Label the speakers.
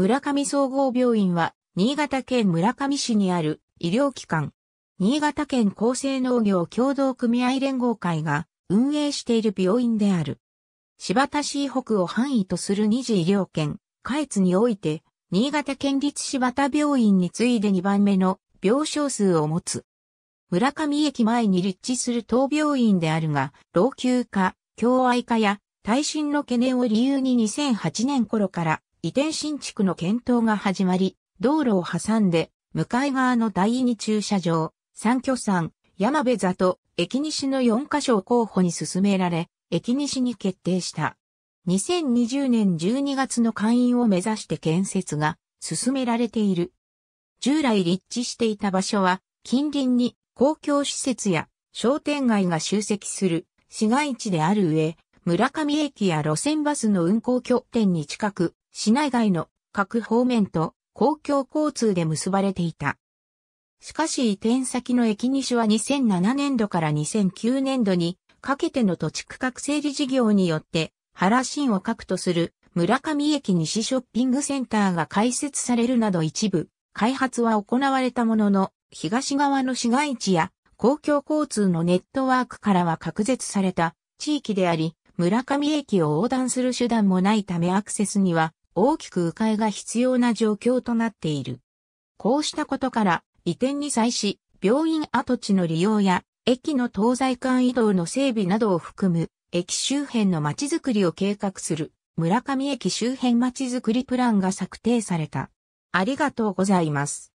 Speaker 1: 村上総合病院は、新潟県村上市にある医療機関、
Speaker 2: 新潟県厚生農業協同組合連合会が運営している病院である。柴田市北を範囲とする二次医療圏、下越において、新潟県立柴田病院に次いで2番目の病床数を持つ。村上駅前に立地する当病院であるが、老朽化、共愛化や耐震の懸念を理由に2008年頃から移転新築の検討が始まり、道路を挟んで、向かい側の第二駐車場、三居山、山部座と駅西の4カ所を候補に進められ、駅西に決定した。2020年12月の会員を目指して建設が進められている。従来立地していた場所は、近隣に公共施設や商店街が集積する市街地である上、村上駅や路線バスの運行拠点に近く、市内外の各方面と公共交通で結ばれていた。しかし移転先の駅西は2007年度から2009年度にかけての土地区画整理事業によって原新を核とする村上駅西ショッピングセンターが開設されるなど一部開発は行われたものの東側の市街地や公共交通のネットワークからは隔絶された地域であり村上駅を横断する手段もないためアクセスには大きく迂回が必要な状況となっている。こうしたことから移転に際し、病院跡地の利用や駅の東西間移動の整備などを含む駅周辺のまちづくりを計画する村上駅周辺まちづくりプランが策定さ
Speaker 1: れた。ありがとうございます。